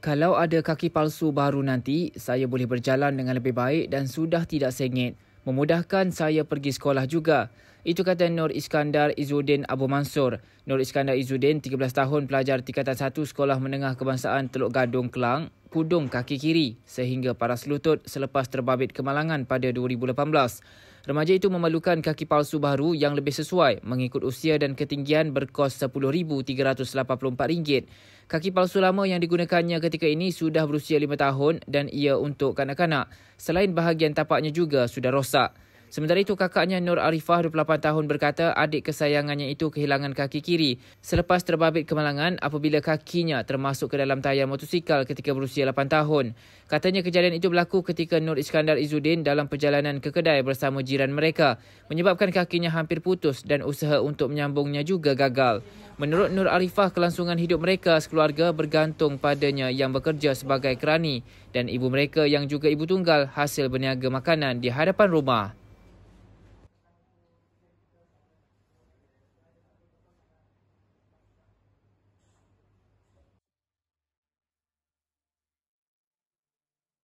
Kalau ada kaki palsu baru nanti, saya boleh berjalan dengan lebih baik dan sudah tidak sengit. Memudahkan saya pergi sekolah juga. Itu kata Nur Iskandar Izuddin Abu Mansur. Nur Iskandar Izuddin, 13 tahun pelajar tingkatan 1 Sekolah Menengah Kebangsaan Teluk Gadung, Kelang, Kudung kaki kiri sehingga paras lutut selepas terbabit kemalangan pada 2018. Remaja itu memerlukan kaki palsu baru yang lebih sesuai mengikut usia dan ketinggian berkos RM10,384. Kaki palsu lama yang digunakannya ketika ini sudah berusia 5 tahun dan ia untuk kanak-kanak. Selain bahagian tapaknya juga sudah rosak. Sementara itu, kakaknya Nur Arifah, 28 tahun berkata adik kesayangannya itu kehilangan kaki kiri selepas terbabit kemalangan apabila kakinya termasuk ke dalam tayar motosikal ketika berusia 8 tahun. Katanya kejadian itu berlaku ketika Nur Iskandar Izuddin dalam perjalanan ke kedai bersama jiran mereka menyebabkan kakinya hampir putus dan usaha untuk menyambungnya juga gagal. Menurut Nur Arifah, kelangsungan hidup mereka sekeluarga bergantung padanya yang bekerja sebagai kerani dan ibu mereka yang juga ibu tunggal hasil berniaga makanan di hadapan rumah.